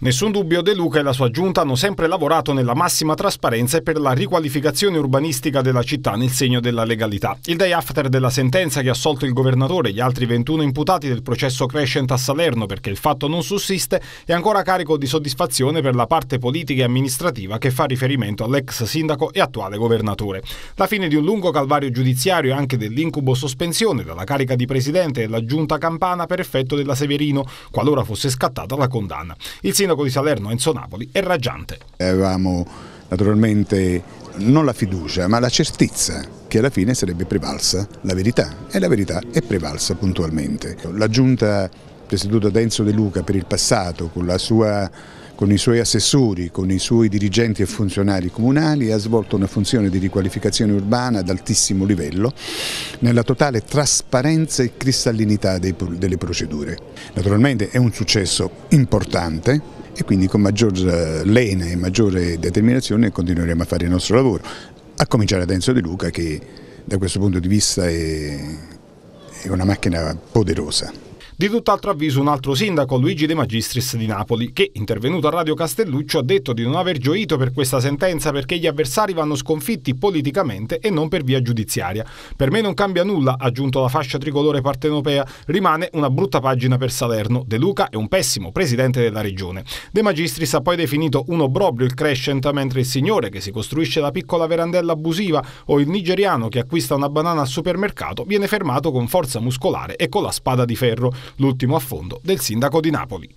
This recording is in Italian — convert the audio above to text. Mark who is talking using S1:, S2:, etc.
S1: Nessun dubbio De Luca e la sua giunta hanno sempre lavorato nella massima trasparenza e per la riqualificazione urbanistica della città nel segno della legalità. Il day after della sentenza che ha assolto il governatore e gli altri 21 imputati del processo Crescent a Salerno perché il fatto non sussiste è ancora carico di soddisfazione per la parte politica e amministrativa che fa riferimento all'ex sindaco e attuale governatore. La fine di un lungo calvario giudiziario e anche dell'incubo sospensione dalla carica di presidente della giunta campana per effetto della Severino, qualora fosse scattata la condanna. Il sindaco di Salerno Enzo Napoli è raggiante.
S2: Avevamo naturalmente non la fiducia ma la certezza che alla fine sarebbe prevalsa la verità e la verità è prevalsa puntualmente. La giunta presieduta da Enzo De Luca per il passato con, sua, con i suoi assessori, con i suoi dirigenti e funzionari comunali ha svolto una funzione di riqualificazione urbana ad altissimo livello nella totale trasparenza e cristallinità dei, delle procedure. Naturalmente è un successo importante e quindi con maggior eh, lena e maggiore determinazione continueremo a fare il nostro lavoro, a cominciare da Enzo De Luca che da questo punto di vista è, è una macchina poderosa.
S1: Di tutt'altro avviso un altro sindaco, Luigi De Magistris di Napoli, che, intervenuto a Radio Castelluccio, ha detto di non aver gioito per questa sentenza perché gli avversari vanno sconfitti politicamente e non per via giudiziaria. Per me non cambia nulla, ha aggiunto la fascia tricolore partenopea, rimane una brutta pagina per Salerno. De Luca è un pessimo presidente della regione. De Magistris ha poi definito un obbrobrio il Crescent, mentre il signore che si costruisce la piccola verandella abusiva o il nigeriano che acquista una banana al supermercato viene fermato con forza muscolare e con la spada di ferro l'ultimo affondo del sindaco di Napoli.